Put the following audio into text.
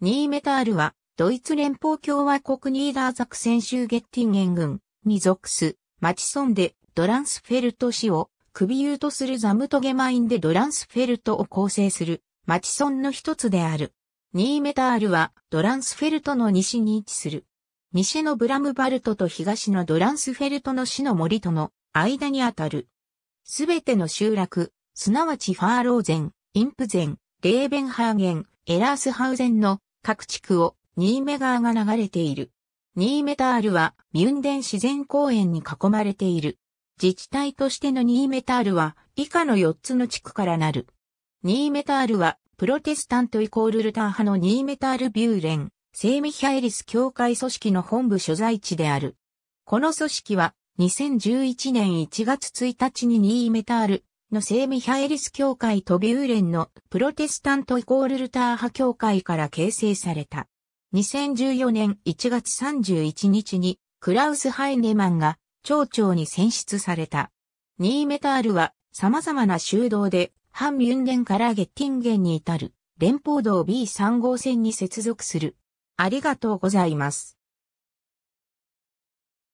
ニーメタールは、ドイツ連邦共和国ニーダーザクセン州ゲッティンゲン軍に属す、マチソンでドランスフェルト市を、首輸とするザムトゲマインでドランスフェルトを構成する、マチソンの一つである。ニーメタールは、ドランスフェルトの西に位置する。西のブラムバルトと東のドランスフェルトの市の森との間にあたる。すべての集落、すなわちファーローゼン、インプゼン、レーベンハーゲン、エラースハウゼンの各地区をニーメ川が流れている。ニーメタールはミュンデン自然公園に囲まれている。自治体としてのニーメタールは以下の4つの地区からなる。ニーメタールはプロテスタントイコールルター派のニーメタールビューレン、セイミヒャエリス教会組織の本部所在地である。この組織は2011年1月1日にニーメタールの聖ミハエリス教会とビューレンのプロテスタントイコールルター派教会から形成された。2014年1月31日にクラウス・ハイネマンが町長に選出された。ニーメタールは様々な修道でハンミュンデンからゲッティンゲンに至る連邦道 B3 号線に接続する。ありがとうございます。